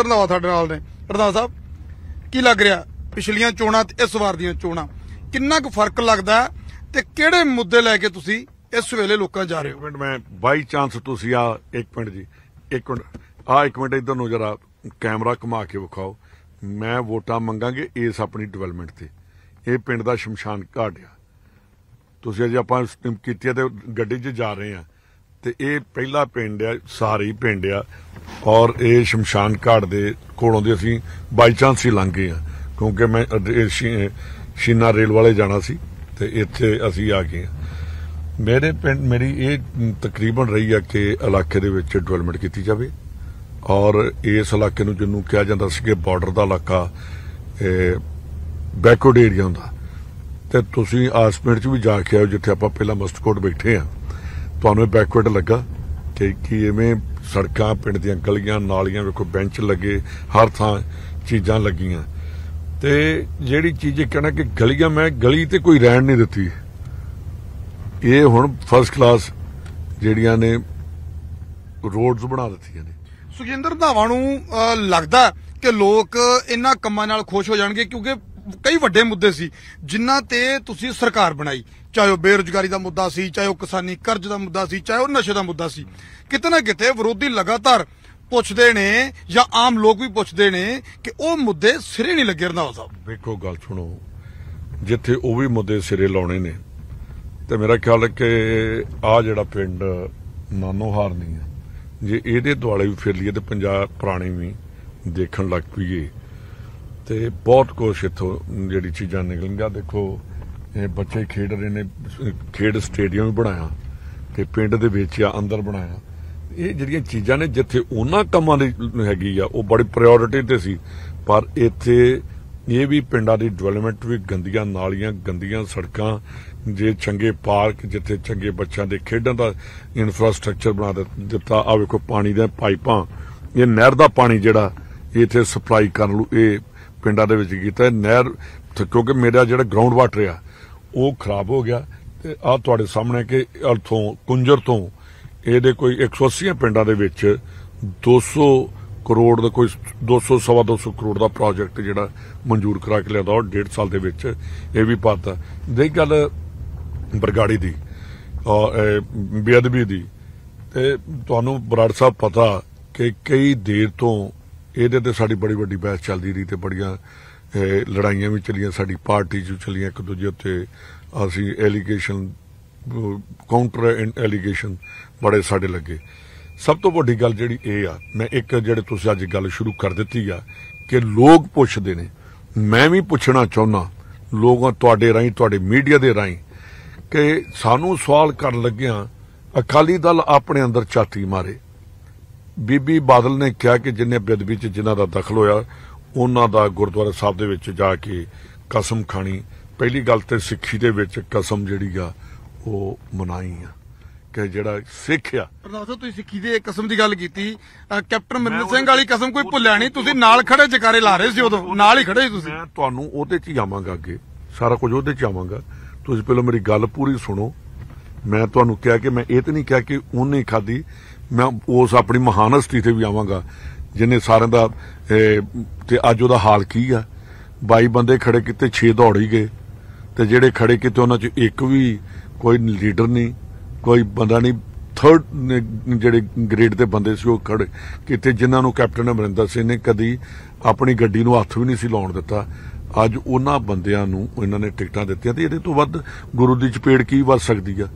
ਸੁਖਵਿੰਦਰ ਤੁਹਾਡੇ ਸਾਡੇ ਨਾਲ ਨੇ ਰੰਧਾਵਾ ਸਾਹਿਬ ਕੀ ਲੱਗ ਰਿਹਾ ਪਿਛਲੀਆਂ ਚੋਣਾਂ ਤੇ ਇਸ ਵਾਰ ਦੀਆਂ ਚੋਣਾਂ ਕਿੰਨਾ ਕੁ ਫਰਕ ਲੱਗਦਾ ਤੇ ਕਿਹੜੇ ਮੁੱਦੇ ਲੈ ਕੇ ਤੁਸੀਂ ਇਸ ਵੇਲੇ ਲੋਕਾਂ ਜਾ ਰਹੇ ਹੋ ਮਿੰਟ ਮੈਂ ਬਾਈ ਚਾਂਸ ਤੁਸੀਂ ਆ 1 ਮਿੰਟ ਜੀ 1 ਮਿੰਟ ਆ 1 ਮਿੰਟ ਇਧਰ ਨੂੰ ਜਰਾ ਕੈਮਰਾ ਘੁਮਾ ਕੇ ਵਿਖਾਓ ਮੈਂ ਵੋਟਾਂ ਮੰਗਾਂਗੇ ਇਸ ਆਪਣੀ ਡਿਵੈਲਪਮੈਂਟ ਤੇ ਇਹ ਪਿੰਡ ਦਾ ਸ਼ਮਸ਼ਾਨ ਘਾਟ ਆ ਤੁਸੀਂ ਅਜੇ ਆਪਾਂ ਕੀਤੀ ਤੇ ਗੱਡੀ 'ਚ ਜਾ ਰਹੇ ਆ ਤੇ ਇਹ ਪਹਿਲਾ ਪਿੰਡ ਆ ਸਾਰੇ ਪਿੰਡ ਆ ਔਰ ਇਹ ਸ਼ਮਸ਼ਾਨ ਘਾਟ ਦੇ ਕੋਲੋਂ ਦੇ ਅਸੀਂ ਬਾਈ ਚਾਂਸ ਹੀ ਲੰਘ ਗਏ ਆ ਕਿਉਂਕਿ ਮੈਂ ਸ਼ੀਨਾ ਰੇਲ ਵਾਲੇ ਜਾਣਾ ਸੀ ਤੇ ਇੱਥੇ ਅਸੀਂ ਆ ਗਏ ਮੇਰੇ ਪਿੰਡ ਮੇਰੀ ਇਹ ਤਕਰੀਬਨ ਰਹੀ ਆ ਕਿ ਇਲਾਕੇ ਦੇ ਵਿੱਚ ਡਿਵੈਲਪਮੈਂਟ ਕੀਤੀ ਜਾਵੇ ਔਰ ਇਸ ਇਲਾਕੇ ਨੂੰ ਜਿੰਨੂੰ ਕਿਹਾ ਜਾਂਦਾ ਸੀ ਕਿ ਬਾਰਡਰ ਦਾ ਇਲਾਕਾ ਬੈਕਵਰਡ ਏਰੀਆ ਹੁੰਦਾ ਤੇ ਤੁਸੀਂ ਆਸਪਿੰਡ 'ਚ ਵੀ ਜਾ ਕੇ ਆਓ ਜਿੱਥੇ ਆਪਾਂ ਪਹਿਲਾਂ ਮਸਟਕੋਟ ਬੈਠੇ ਆ ਤੁਹਾਨੂੰ ਇਹ ਬੈਕਵਰਡ ਲੱਗਾ ਕਿ ਕੀ ਐਵੇਂ ਸੜਕਾਂ ਪਿੰਡ ਦੀਆਂ ਗਲੀਆਂ ਨਾਲੀਆਂ ਵੇਖੋ ਬੈਂਚ ਲੱਗੇ ਹਰ ਥਾਂ ਚੀਜ਼ਾਂ ਲੱਗੀਆਂ ਤੇ ਜਿਹੜੀ ਚੀਜ਼ ਕਹਣਾ ਕਿ ਗਲੀਆਂ ਮੈਂ ਗਲੀ ਤੇ ਕੋਈ ਰਹਿਣ ਨਹੀਂ ਦਿੱਤੀ ਇਹ ਹੁਣ ਫਰਸਟ ਕਲਾਸ ਜਿਹੜੀਆਂ ਨੇ ਰੋਡਸ ਬਣਾ ਦਿੱਤੀਆਂ ਨੇ ਸੁਖਿੰਦਰ ਧਾਵਾ ਨੂੰ ਲੱਗਦਾ ਕਿ ਲੋਕ ਇਹਨਾਂ ਕੰਮਾਂ ਨਾਲ ਖੁਸ਼ ਹੋ ਜਾਣਗੇ ਕਿਉਂਕਿ ਕਈ ਵੱਡੇ ਮੁੱਦੇ ਸੀ ਜਿਨ੍ਹਾਂ ਤੇ ਤੁਸੀਂ ਸਰਕਾਰ ਬਣਾਈ ਚਾਹੇ ਉਹ ਬੇਰੋਜ਼ਗਾਰੀ ਦਾ ਮੁੱਦਾ ਸੀ ਚਾਹੇ ਉਹ ਕਿਸਾਨੀ ਕਰਜ਼ ਦਾ ਮੁੱਦਾ ਸੀ ਚਾਹੇ ਉਹ ਨਸ਼ੇ ਦਾ ਮੁੱਦਾ ਸੀ ਕਿਤਨਾ ਕਿਤੇ ਵਿਰੋਧੀ ਲਗਾਤਾਰ ਪੁੱਛਦੇ ਨੇ ਜਾਂ ਆਮ ਲੋਕ ਵੀ ਪੁੱਛਦੇ ਨੇ ਕਿ ਉਹ ਮੁੱਦੇ ਸਿਰੇ ਨਹੀਂ ਲੱਗੇ ਰਣਾਵਾ ਸਾਹਿਬ ਵੇਖੋ ਗੱਲ ਸੁਣੋ ਜਿੱਥੇ ਉਹ ਵੀ ਮੁੱਦੇ ਸਿਰੇ ਲਾਉਣੇ ਨੇ ਤੇ ਮੇਰਾ ਖਿਆਲ ਹੈ ਕਿ ਆ ਜਿਹੜਾ ਪਿੰਡ ਨਾਨੋਹਾਰ ਨਹੀਂ ਹੈ ਜੇ ਇਹਦੇ ਦੁਆਲੇ ਵੀ ਫਿਰ ਲਈਏ ਤੇ ਪੰਜਾਬ ਪੁਰਾਣੇ ਵੀ ਦੇਖਣ ਲੱਗ ਪਈਏ ਤੇ ਬਹੁਤ ਕੁਝ ਇੱਥੋਂ ਜਿਹੜੀ ਚੀਜ਼ਾਂ ਨਿਕਲਣਗੀਆਂ ਦੇਖੋ ਇਹ ਬੱਚੇ ਖੇਡ ਰਹੇ ਨੇ ਖੇਡ ਸਟੇਡੀਅਮ ਵੀ ਬਣਾਇਆ ਤੇ ਪਿੰਡ ਦੇ ਵਿੱਚ ਆ ਅੰਦਰ ਬਣਾਇਆ ਇਹ ਜਿਹੜੀਆਂ ਚੀਜ਼ਾਂ ਨੇ ਜਿੱਥੇ ਉਹਨਾਂ ਕੰਮਾਂ ਦੀ ਹੈਗੀ ਆ ਉਹ ਬੜੀ ਪ੍ਰਾਇੋਰਟੀ ਤੇ ਸੀ ਪਰ ਇੱਥੇ ਇਹ ਵੀ ਪਿੰਡਾਂ ਦੀ ਡਿਵੈਲਪਮੈਂਟ ਵੀ ਗੰਦੀਆਂ ਨਾਲੀਆਂ ਗੰਦੀਆਂ ਸੜਕਾਂ ਜੇ ਚੰਗੇ ਪਾਰਕ ਜਿੱਥੇ ਚੰਗੇ ਬੱਚਿਆਂ ਦੇ ਖੇਡਣ ਦਾ ਇਨਫਰਾਸਟ੍ਰਕਚਰ ਬਣਾ ਦਿੱਤਾ ਆ ਵੇਖੋ ਪਾਣੀ ਦੇ ਪਾਈਪਾਂ ਇਹ ਨਹਿਰ ਦਾ ਪਾਣੀ ਜਿਹੜਾ ਇੱਥੇ ਸਪਲਾਈ ਕਰਨ ਨੂੰ ਇਹ ਪਿੰਡਾਂ ਦੇ ਵਿੱਚ ਕੀਤਾ ਨਹਿਰ ਕਿਉਂਕਿ ਮੇਰਾ ਜਿਹੜਾ ਗਰਾਊਂਡ ਵਾਟਰ ਆ ਉਹ ਖਰਾਬ ਹੋ ਗਿਆ ਤੇ ਆ ਤੁਹਾਡੇ ਸਾਹਮਣੇ ਕਿ ਅਲਥੋਂ ਕੁੰਜਰ ਤੋਂ ਇਹਦੇ ਕੋਈ 180 ਪਿੰਡਾਂ ਦੇ ਵਿੱਚ 200 ਕਰੋੜ ਦਾ ਕੋਈ 200 ਸਵਾ 200 ਕਰੋੜ ਦਾ ਪ੍ਰੋਜੈਕਟ ਜਿਹੜਾ ਮਨਜ਼ੂਰ ਕਰਾ ਕੇ ਲਿਆਦਾ ਔਰ 1.5 ਸਾਲ ਦੇ ਵਿੱਚ ਇਹ ਵੀ ਪਾਤਾ ਦੇ ਗੱਲ ਬਰਗਾੜੀ ਦੀ ਔਰ ਬੇਅਦਬੀ ਦੀ ਤੇ ਤੁਹਾਨੂੰ ਬਰਾੜ ਸਾਹਿਬ ਪਤਾ ਕਿ ਕਈ ਦੇਰ ਤੋਂ ਇਹਦੇ ਤੇ ਸਾਡੀ ਬੜੀ ਵੱਡੀ ਬਹਿਸ ਚੱਲਦੀ ਰਹੀ ਤੇ ਬੜੀਆਂ ਲੜਾਈਆਂ ਵੀ ਚੱਲੀਆਂ ਸਾਡੀ ਪਾਰਟੀ 'ਚ ਚੱਲੀਆਂ ਇੱਕ ਦੂਜੇ ਉੱਤੇ ਅਸੀਂ ਐਲੀਗੇਸ਼ਨ ਕਾਊਂਟਰ ਐਲੀਗੇਸ਼ਨ ਬੜੇ ਸਾਡੇ ਲੱਗੇ ਸਭ ਤੋਂ ਵੱਡੀ ਗੱਲ ਜਿਹੜੀ ਇਹ ਆ ਮੈਂ ਇੱਕ ਜਿਹੜੇ ਤੁਸੀਂ ਅੱਜ ਗੱਲ ਸ਼ੁਰੂ ਕਰ ਦਿੱਤੀ ਆ ਕਿ ਲੋਕ ਪੁੱਛਦੇ ਨੇ ਮੈਂ ਵੀ ਪੁੱਛਣਾ ਚਾਹੁੰਦਾ ਲੋਕਾਂ ਤੁਹਾਡੇ ਰਾਹੀਂ ਤੁਹਾਡੇ ਮੀਡੀਆ ਦੇ ਰਾਹੀਂ ਕਿ ਸਾਨੂੰ ਸਵਾਲ ਕਰਨ ਲੱਗਿਆਂ ਅਕਾਲੀ ਦਲ ਆਪਣੇ ਅੰਦਰ ਚਾਤੀ ਮਾਰੇ ਬੀਬੀ ਬਾਦਲ ਨੇ ਕਿਹਾ ਕਿ ਜਿੰਨੇ ਬੇਦਬੀ ਚ ਜਿਨ੍ਹਾਂ ਦਾ ਦਖਲ ਹੋਇਆ ਉਹਨਾਂ ਦਾ ਗੁਰਦੁਆਰਾ ਸਾਹਿਬ ਦੇ ਵਿੱਚ ਜਾ ਕੇ ਕਸਮ ਖਾਣੀ ਪਹਿਲੀ ਗੱਲ ਤੇ ਸਿੱਖੀ ਦੇ ਵਿੱਚ ਕਸਮ ਜਿਹੜੀ ਆ ਉਹ ਮਨਾਈ ਆ ਕਿ ਜਿਹੜਾ ਸਿੱਖ ਆ ਪ੍ਰਧਾਨ ਸਾਹਿਬ ਤੁਸੀਂ ਸਿੱਖੀ ਦੇ ਕਸਮ ਦੀ ਗੱਲ ਕੀਤੀ ਕੈਪਟਨ ਮਨਿੰਦਰ ਸਿੰਘ ਵਾਲੀ ਕਸਮ ਕੋਈ ਭੁੱਲਿਆ ਨਹੀਂ ਤੁਸੀਂ ਨਾਲ ਖੜੇ ਜਕਾਰੇ ਲਾ ਰਹੇ ਸੀ ਉਦੋਂ ਨਾਲ ਹੀ ਖੜੇ ਸੀ ਤੁਸੀਂ ਮੈਂ ਤੁਹਾਨੂੰ ਉਹਦੇ 'ਚ ਜਾਵਾਂਗਾ ਅੱਗੇ ਸਾਰਾ ਕੁਝ ਉਹਦੇ 'ਚ ਜਾਵਾਂਗਾ ਤੁਸੀਂ ਪਹਿਲਾਂ ਮੇਰੀ ਗੱਲ ਪੂਰੀ ਸੁਣੋ ਮੈਂ ਤੁਹਾਨੂੰ ਕਿਹਾ ਕਿ ਮੈਂ ਇਹ ਤਾਂ ਨਹੀਂ ਕਿਹਾ ਕਿ ਉਹਨੇ ਖਾਦੀ ਮੈਂ ਉਸ ਆਪਣੀ ਮਹਾਨ ਹਸਤੀ ਤੇ ਵੀ ਆਵਾਂਗਾ ਜਿਨੇ ਸਾਰਿਆਂ ਦਾ ਤੇ ਅੱਜ ਉਹਦਾ ਹਾਲ ਕੀ ਆ 22 ਬੰਦੇ ਖੜੇ ਕੀਤੇ 6 ਦੌੜ ਹੀ ਗਏ ਤੇ ਜਿਹੜੇ ਖੜੇ ਕੀਤੇ ਉਹਨਾਂ 'ਚ ਇੱਕ ਵੀ ਕੋਈ ਲੀਡਰ ਨਹੀਂ ਕੋਈ ਬੰਦਾ ਨਹੀਂ ਥਰਡ ਜਿਹੜੇ ਗ੍ਰੇਡ ਦੇ ਬੰਦੇ ਸੀ ਉਹ ਖੜੇ ਕੀਤੇ ਜਿਨ੍ਹਾਂ ਨੂੰ ਕੈਪਟਨ ਅਮਰਿੰਦਰ ਸਿੰਘ ਨੇ ਕਦੀ ਆਪਣੀ ਗੱਡੀ ਨੂੰ ਹੱਥ ਵੀ ਨਹੀਂ ਸੀ ਲਾਉਣ ਦਿੱਤਾ ਅੱਜ ਉਹਨਾਂ ਬੰਦਿਆਂ ਨੂੰ ਇਹਨਾਂ ਨੇ ਟਿਕਟਾਂ ਦਿੱਤੀਆਂ ਤੇ ਇਹਦੇ ਤੋਂ ਵੱਧ ਗੁਰੂ ਦੀ ਚਪੇੜ ਕੀ ਵੱਧ ਸਕਦੀ ਆ